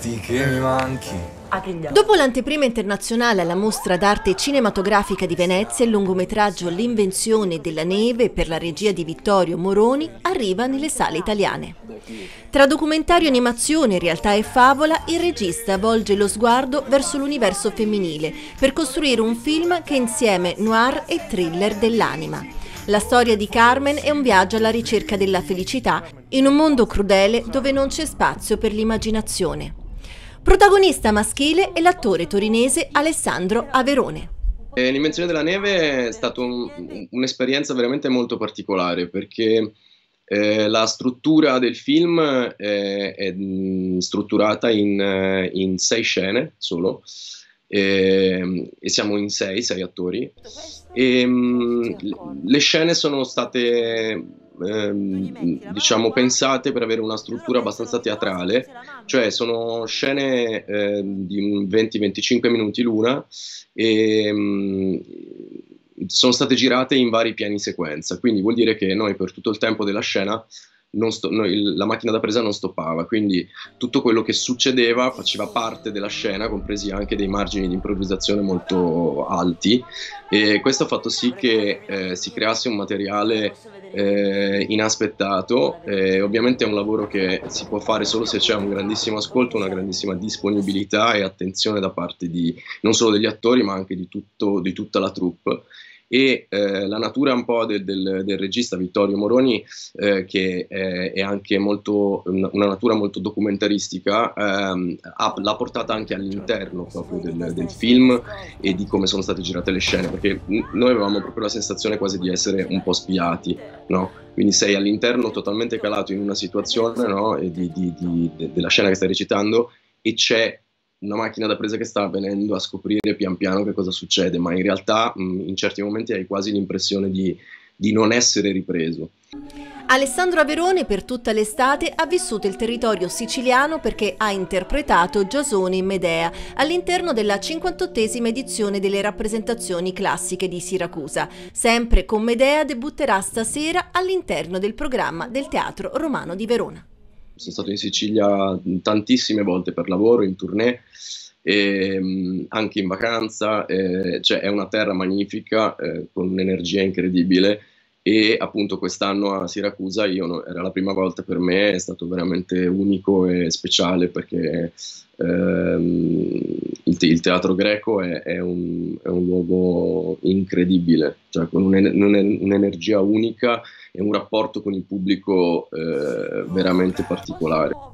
dirti che mi manchi. Dopo l'anteprima internazionale alla mostra d'arte cinematografica di Venezia, il lungometraggio L'invenzione della neve per la regia di Vittorio Moroni arriva nelle sale italiane. Tra documentario, animazione, realtà e favola, il regista volge lo sguardo verso l'universo femminile per costruire un film che insieme noir e thriller dell'anima. La storia di Carmen è un viaggio alla ricerca della felicità in un mondo crudele dove non c'è spazio per l'immaginazione. Protagonista maschile è l'attore torinese Alessandro Averone. Eh, L'invenzione della neve è stata un'esperienza veramente molto particolare perché eh, la struttura del film eh, è, è mm, strutturata in, eh, in, sei scene solo e, ehm, e, siamo in sei, sei attori e mm, le scene sono state ehm, diciamo pensate per avere una struttura abbastanza teatrale, cioè sono scene eh, di 20-25 minuti l'una e ehm, mh, sono state girate in vari piani sequenza, quindi vuol dire che noi per tutto il tempo della scena sto, no, il, la macchina da presa non stoppava, quindi tutto quello che succedeva faceva parte della scena, compresi anche dei margini di improvvisazione molto alti e questo ha fatto sì che eh, si creasse un materiale eh, inaspettato, eh, ovviamente è un lavoro che si può fare solo se c'è un grandissimo ascolto, una grandissima disponibilità e attenzione da parte di, non solo degli attori ma anche di, tutto, di tutta la troupe e eh, la natura un po' del, del, del regista Vittorio Moroni, eh, che è, è, anche molto, una natura molto documentaristica, ehm, ha, l'ha portata anche all'interno certo. proprio del, del, film e di come sono state girate le scene, perché noi avevamo proprio la sensazione quasi di essere un po' spiati, no? Quindi sei all'interno totalmente calato in una situazione no? di, di, di, della scena che stai recitando e c'è una macchina da presa che sta venendo a scoprire pian piano che cosa succede, ma in realtà mh, mm, in certi momenti hai quasi l'impressione di, di non essere ripreso. Alessandro Averone per tutta l'estate ha vissuto il territorio siciliano perché ha interpretato Giasone in Medea all'interno della 58esima edizione delle rappresentazioni classiche di Siracusa. Sempre con Medea debutterà stasera all'interno del programma del Teatro Romano di Verona sono stato in Sicilia tantissime volte per lavoro, in tournée, e, ehm, anche in vacanza, eh, cioè è una terra magnifica eh, con un'energia incredibile e appunto quest'anno a Siracusa io, era la prima volta per me, è stato veramente unico e speciale perché ehm, il, te- il, teatro greco è, è, un, è, un, luogo incredibile, cioè con un, un, un'energia unica e un rapporto con il pubblico eh, veramente particolare.